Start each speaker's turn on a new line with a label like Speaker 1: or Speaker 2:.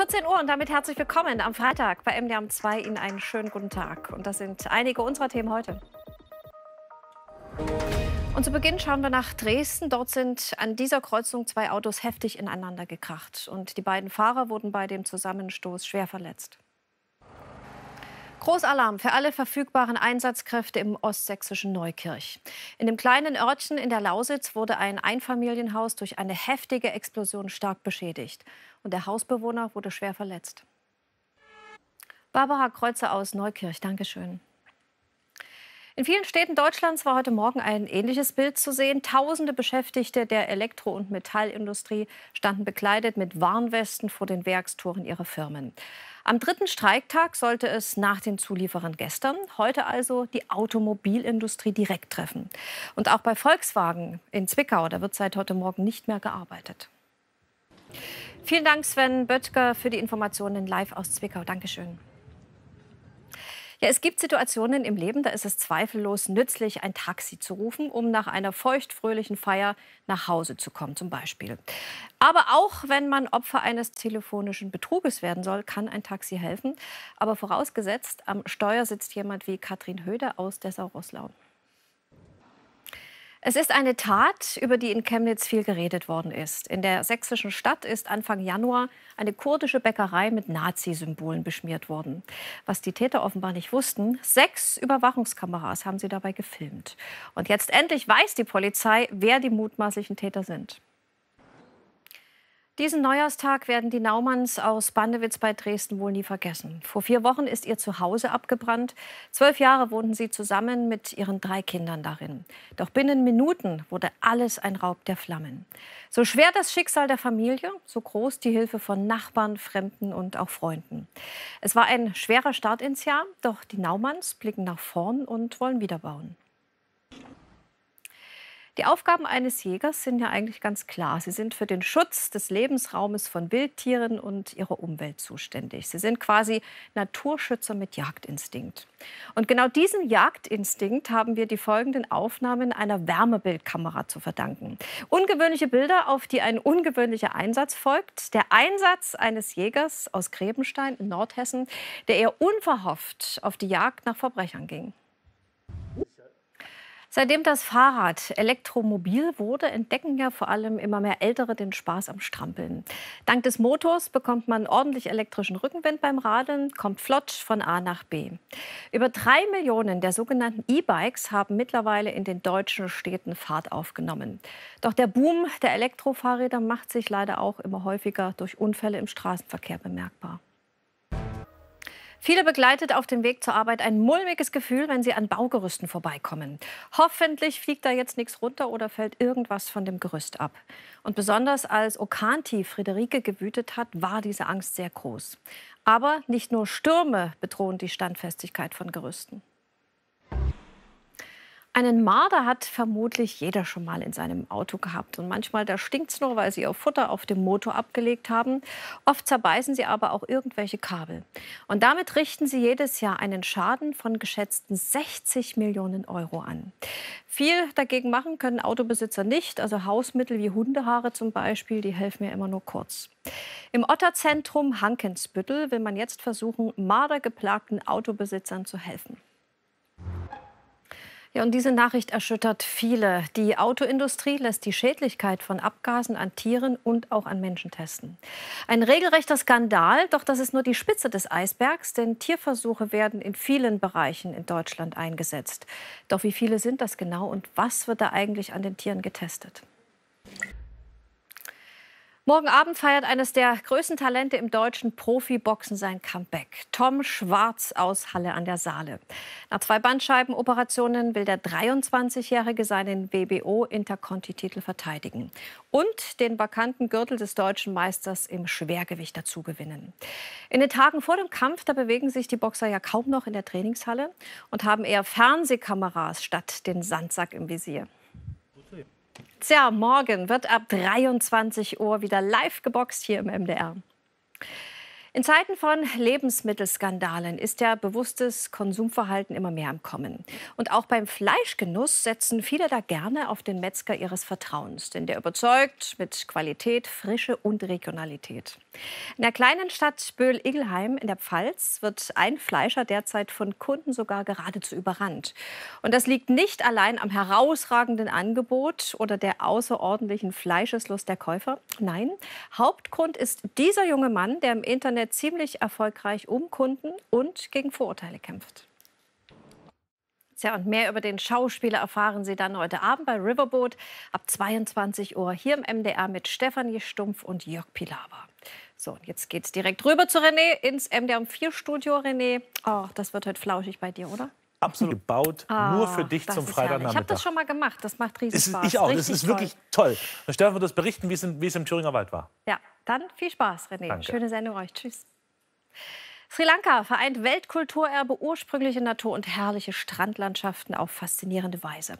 Speaker 1: 14 Uhr und damit herzlich willkommen am Freitag bei MDR 2 Ihnen einen schönen guten Tag. Und das sind einige unserer Themen heute. Und zu Beginn schauen wir nach Dresden. Dort sind an dieser Kreuzung zwei Autos heftig ineinander gekracht. Und die beiden Fahrer wurden bei dem Zusammenstoß schwer verletzt. Großalarm für alle verfügbaren Einsatzkräfte im ostsächsischen Neukirch. In dem kleinen Örtchen in der Lausitz wurde ein Einfamilienhaus durch eine heftige Explosion stark beschädigt. Und der Hausbewohner wurde schwer verletzt. Barbara Kreuzer aus Neukirch, Dankeschön. In vielen Städten Deutschlands war heute Morgen ein ähnliches Bild zu sehen. Tausende Beschäftigte der Elektro- und Metallindustrie standen bekleidet mit Warnwesten vor den Werkstoren ihrer Firmen. Am dritten Streiktag sollte es nach den Zulieferern gestern, heute also die Automobilindustrie direkt treffen. Und auch bei Volkswagen in Zwickau, da wird seit heute Morgen nicht mehr gearbeitet. Vielen Dank, Sven Böttger, für die Informationen live aus Zwickau. Dankeschön. Ja, es gibt Situationen im Leben, da ist es zweifellos nützlich, ein Taxi zu rufen, um nach einer feuchtfröhlichen Feier nach Hause zu kommen, zum Beispiel. Aber auch wenn man Opfer eines telefonischen Betruges werden soll, kann ein Taxi helfen. Aber vorausgesetzt, am Steuer sitzt jemand wie Katrin Höder aus Dessau-Rosslau. Es ist eine Tat, über die in Chemnitz viel geredet worden ist. In der sächsischen Stadt ist Anfang Januar eine kurdische Bäckerei mit Nazi-Symbolen beschmiert worden. Was die Täter offenbar nicht wussten, sechs Überwachungskameras haben sie dabei gefilmt. Und jetzt endlich weiß die Polizei, wer die mutmaßlichen Täter sind. Diesen Neujahrstag werden die Naumanns aus Bandewitz bei Dresden wohl nie vergessen. Vor vier Wochen ist ihr Zuhause abgebrannt. Zwölf Jahre wohnten sie zusammen mit ihren drei Kindern darin. Doch binnen Minuten wurde alles ein Raub der Flammen. So schwer das Schicksal der Familie, so groß die Hilfe von Nachbarn, Fremden und auch Freunden. Es war ein schwerer Start ins Jahr, doch die Naumanns blicken nach vorn und wollen wiederbauen. Die Aufgaben eines Jägers sind ja eigentlich ganz klar. Sie sind für den Schutz des Lebensraumes von Wildtieren und ihrer Umwelt zuständig. Sie sind quasi Naturschützer mit Jagdinstinkt. Und genau diesem Jagdinstinkt haben wir die folgenden Aufnahmen einer Wärmebildkamera zu verdanken. Ungewöhnliche Bilder, auf die ein ungewöhnlicher Einsatz folgt. Der Einsatz eines Jägers aus Grebenstein in Nordhessen, der eher unverhofft auf die Jagd nach Verbrechern ging. Seitdem das Fahrrad elektromobil wurde, entdecken ja vor allem immer mehr Ältere den Spaß am Strampeln. Dank des Motors bekommt man ordentlich elektrischen Rückenwind beim Radeln, kommt flott von A nach B. Über drei Millionen der sogenannten E-Bikes haben mittlerweile in den deutschen Städten Fahrt aufgenommen. Doch der Boom der Elektrofahrräder macht sich leider auch immer häufiger durch Unfälle im Straßenverkehr bemerkbar. Viele begleitet auf dem Weg zur Arbeit ein mulmiges Gefühl, wenn sie an Baugerüsten vorbeikommen. Hoffentlich fliegt da jetzt nichts runter oder fällt irgendwas von dem Gerüst ab. Und besonders als Okanti Friederike gewütet hat, war diese Angst sehr groß. Aber nicht nur Stürme bedrohen die Standfestigkeit von Gerüsten. Einen Marder hat vermutlich jeder schon mal in seinem Auto gehabt. Und manchmal, da stinkt es nur, weil sie ihr Futter auf dem Motor abgelegt haben. Oft zerbeißen sie aber auch irgendwelche Kabel. Und damit richten sie jedes Jahr einen Schaden von geschätzten 60 Millionen Euro an. Viel dagegen machen können Autobesitzer nicht. Also Hausmittel wie Hundehaare zum Beispiel, die helfen mir immer nur kurz. Im Otterzentrum Hankensbüttel will man jetzt versuchen, mardergeplagten Autobesitzern zu helfen. Ja, und diese Nachricht erschüttert viele. Die Autoindustrie lässt die Schädlichkeit von Abgasen an Tieren und auch an Menschen testen. Ein regelrechter Skandal, doch das ist nur die Spitze des Eisbergs, denn Tierversuche werden in vielen Bereichen in Deutschland eingesetzt. Doch wie viele sind das genau und was wird da eigentlich an den Tieren getestet? Morgen Abend feiert eines der größten Talente im deutschen Profiboxen sein Comeback. Tom Schwarz aus Halle an der Saale. Nach zwei Bandscheibenoperationen will der 23-Jährige seinen WBO Interconti-Titel verteidigen und den vakanten Gürtel des deutschen Meisters im Schwergewicht dazu gewinnen. In den Tagen vor dem Kampf, da bewegen sich die Boxer ja kaum noch in der Trainingshalle und haben eher Fernsehkameras statt den Sandsack im Visier. Tja, morgen wird ab 23 Uhr wieder live geboxt hier im MDR. In Zeiten von Lebensmittelskandalen ist ja bewusstes Konsumverhalten immer mehr am Kommen. Und auch beim Fleischgenuss setzen viele da gerne auf den Metzger ihres Vertrauens, denn der überzeugt mit Qualität, Frische und Regionalität. In der kleinen Stadt Böhl-Igelheim in der Pfalz wird ein Fleischer derzeit von Kunden sogar geradezu überrannt. Und das liegt nicht allein am herausragenden Angebot oder der außerordentlichen Fleischeslust der Käufer. Nein, Hauptgrund ist dieser junge Mann, der im Internet der ziemlich erfolgreich um Kunden und gegen Vorurteile kämpft. Ja, und mehr über den Schauspieler erfahren Sie dann heute Abend bei Riverboat ab 22 Uhr hier im MDR mit Stefanie Stumpf und Jörg Pilawa. So, und jetzt geht's direkt rüber zu René ins MDR um 4 Studio. René, oh, das wird heute flauschig bei dir, oder? Absolut gebaut, ah, nur für dich ah, zum Freitagnachmittag. Ich habe das schon mal gemacht, das macht riesig Spaß. ich auch, Richtig das ist wirklich toll. Dann Stefan wird das berichten, wie es im Thüringer Wald war. Ja, dann viel Spaß, René. Danke. Schöne Sendung euch. Tschüss. Sri Lanka vereint Weltkulturerbe, ursprüngliche Natur und herrliche Strandlandschaften auf faszinierende Weise.